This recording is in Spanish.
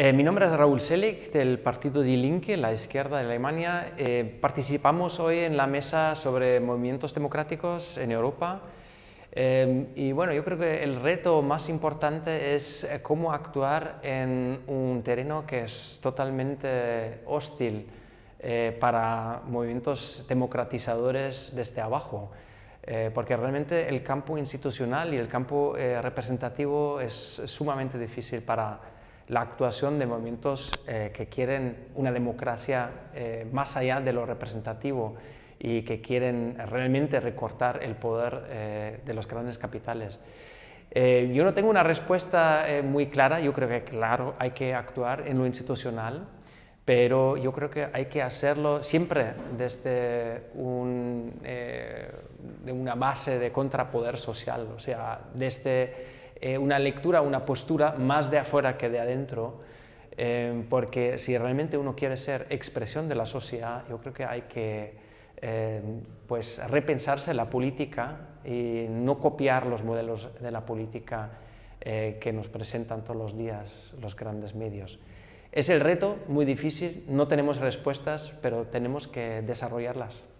Eh, mi nombre es Raúl Selig del partido Die Linke, la izquierda de Alemania. Eh, participamos hoy en la mesa sobre movimientos democráticos en Europa. Eh, y bueno, yo creo que el reto más importante es cómo actuar en un terreno que es totalmente hostil para movimientos democratizadores desde abajo. porque realmente el campo institucional y el campo representativo es sumamente difícil para la actuación de movimientos eh, que quieren una democracia eh, más allá de lo representativo y que quieren realmente recortar el poder eh, de los grandes capitales. yo no tengo una respuesta muy clara, yo creo que claro, hay que actuar en lo institucional, pero yo creo que hay que hacerlo siempre desde una base de contrapoder social, o sea, desde eh, una lectura, una postura más de afuera que de adentro, eh, porque si realmente uno quiere ser expresión de la sociedad, yo creo que hay que eh, pues, repensarse la política y no copiar los modelos de la política que nos presentan todos los días los grandes medios. Es el reto, muy difícil, no tenemos respuestas, pero tenemos que desarrollarlas.